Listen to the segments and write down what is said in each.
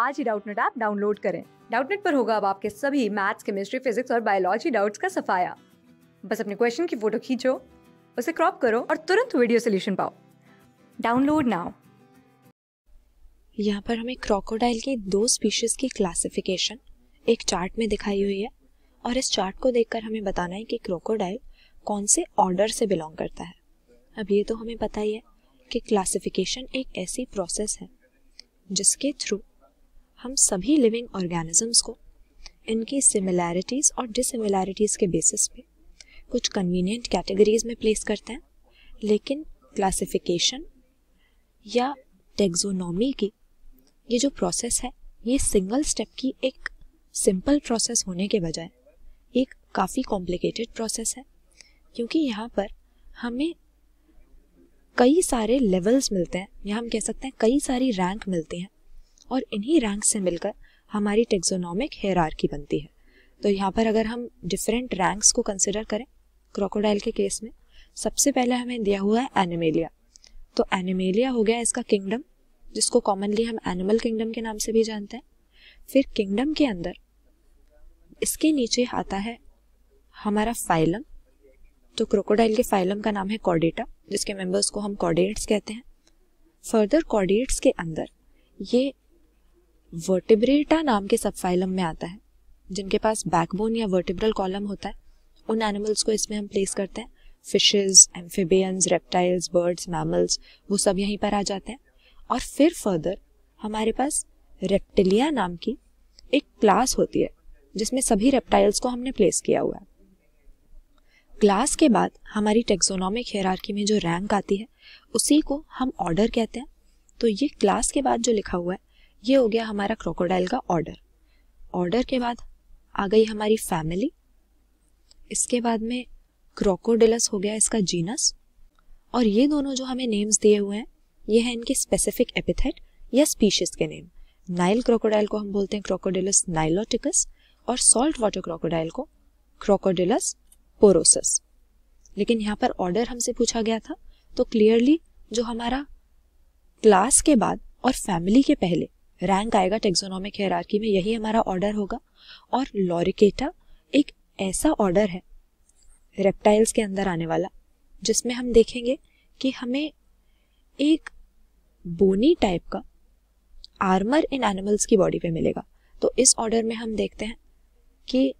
आज ही Doubtnut app download करें डाउटनेट पर होगा अब आपके सभी मैथ्स केमिस्ट्री फिजिक्स और बायोलॉजी डाउट्स का सफाया बस अपने क्वेश्चन की फोटो खींचो उसे क्रॉप करो और तुरंत वीडियो सोल्यूशन पाओ डाउनलोड नाउ यहाँ पर हमें क्रोकोडाइल की दो स्पीशीज की क्लासिफिकेशन एक चार्ट में दिखाई हुई है और इस चार्ट को देखकर हमें बताना है कि क्रोकोडाइल कौन से ऑर्डर से बिलोंग करता है अब ये तो हमें पता ही है कि क्लासिफिकेशन एक ऐसी प्रोसेस है जिसके थ्रू हम सभी लिविंग ऑर्गेनिजम्स को इनकी सिमिलैरिटीज़ और डिसिमिलैरिटीज़ के बेसिस पे कुछ कन्वीनियंट कैटेगरीज में प्लेस करते हैं लेकिन क्लासिफिकेशन या टेक्जोनॉमी की ये जो प्रोसेस है ये सिंगल स्टेप की एक सिंपल प्रोसेस होने के बजाय एक काफ़ी कॉम्प्लिकेटेड प्रोसेस है क्योंकि यहाँ पर हमें कई सारे लेवल्स मिलते हैं या हम कह सकते हैं कई सारी रैंक मिलती हैं और इन्हीं रैंक से मिलकर हमारी टेक्सोनॉमिक हेरारकी बनती है तो यहाँ पर अगर हम डिफरेंट रैंक्स को कंसिडर करें क्रोकोडाइल के केस में सबसे पहले हमें दिया हुआ है एनिमेलिया तो एनिमेलिया हो गया इसका किंगडम जिसको कॉमनली हम एनिमल किंगडम के नाम से भी जानते हैं फिर किंगडम के अंदर इसके नीचे आता है हमारा फाइलम तो क्रोकोडाइल के फाइलम का नाम है कॉर्डेटा जिसके मेंबर्स को हम कॉर्डेट्स कहते हैं फर्दर कॉर्डेट्स के अंदर ये वर्टिब्रेटा नाम के सब फाइलम में आता है जिनके पास बैकबोन या वर्टिब्रल कॉलम होता है उन एनिमल्स को इसमें हम प्लेस करते हैं fishes amphibians reptiles birds mammals वो सब यहीं पर आ जाते हैं और फिर फर्दर हमारे पास रेप्टिलिया नाम की एक क्लास होती है जिसमें सभी रेप्टाइल्स को हमने प्लेस किया हुआ है क्लास के बाद हमारी टेक्सोनॉमिक हेरार्की में जो रैंक आती है उसी को हम ऑर्डर कहते हैं तो ये क्लास के बाद जो लिखा हुआ है ये हो गया हमारा क्रोकोडाइल का ऑर्डर ऑर्डर के बाद आ गई हमारी फैमिली इसके बाद में क्रोकोडिलस हो गया इसका जीनस और ये दोनों जो हमें नेम्स दिए हुए हैं ये हैं इनके स्पेसिफिक एपिथेट या स्पीशीज के नेम नाइल क्रोकोडाइल को हम बोलते हैं क्रोकोडिलस नाइलोटिकस और सॉल्ट वाटर क्रोकोडाइल को क्रोकोडिलस पोरोसस लेकिन यहाँ पर ऑर्डर हमसे पूछा गया था तो क्लियरली जो हमारा क्लास के बाद और फैमिली के पहले रैंक आएगा टेक्सोनॉमिक हेरार्की में यही हमारा ऑर्डर होगा और लॉरिकेटा एक ऐसा ऑर्डर है रेप्टाइल्स के अंदर आने वाला जिसमें हम देखेंगे कि हमें एक बोनी टाइप का आर्मर इन एनिमल्स की बॉडी पे मिलेगा तो इस ऑर्डर में हम देखते हैं कि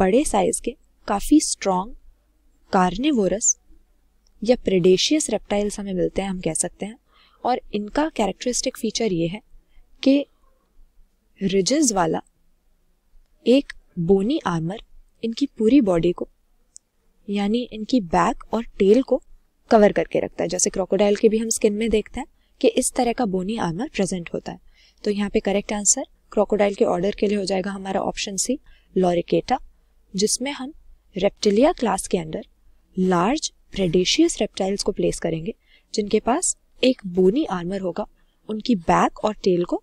बड़े साइज के काफ़ी स्ट्रॉन्ग कार्निवोरस या प्रेडेशियस रेप्टाइल्स हमें मिलते हैं हम कह सकते हैं और इनका कैरेक्टरिस्टिक फीचर ये है के रिजेस वाला एक बोनी आर्मर इनकी पूरी बॉडी को यानी इनकी बैक और टेल को कवर करके रखता है जैसे क्रोकोडाइल के भी हम स्किन में देखते हैं कि इस तरह का बोनी आर्मर प्रेजेंट होता है तो यहाँ पे करेक्ट आंसर क्रोकोडाइल के ऑर्डर के लिए हो जाएगा हमारा ऑप्शन सी लॉरिकेटा जिसमें हम रेप्टिलिया क्लास के अंदर लार्ज प्रेडेशियस रेप्टाइल्स को प्लेस करेंगे जिनके पास एक बोनी आर्मर होगा उनकी बैक और टेल को